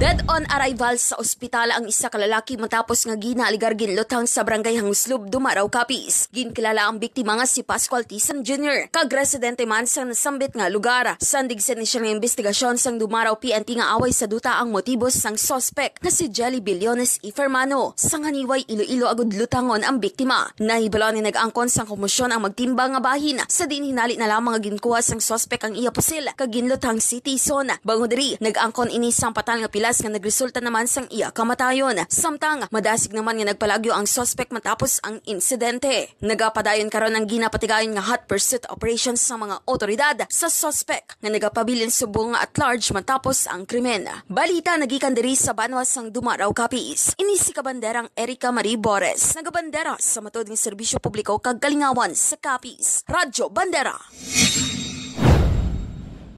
Dead on arrival sa ospital ang isa kalalaki matapos nga ginaligargin ginlotang sa barangay Hanguslob, Dumaraw, Capiz. Ginkilala ang biktima nga si Pascual Tisan Jr. Kag residente man sa nasambit nga lugar. Sandig sa initial nga investigasyon sang Dumaraw PNP nga away sa duta ang motibo sang sospek nga si Jelly Biliones Ifermano. Sang haniway Iloilo agud lutangon ang biktima. Nahibalo ni nag-angkon sang komosyon ang magtimbang nga bahin sa dinhinali na lamang nga ginkuha sang sospek ang iya pusil kag ginlotang City Zone. Bango diri nag-angkon ini sang patal nga pila kalas nga nagresulta naman sang iya kamatayon. Samtang, madasig naman nga nagpalagyo ang suspect matapos ang insidente. Nagapadayon karon ang ginapatigayon nga hot pursuit operations sa mga otoridad sa suspect nga nagapabilin subong at large matapos ang krimen. Balita nagikan diri sa Banwas sang dumaraw kapis. Ini si kabanderang Erika Marie Bores. Nagabandera sa matod ng serbisyo publiko kag kalingawan sa kapis. Radyo Bandera.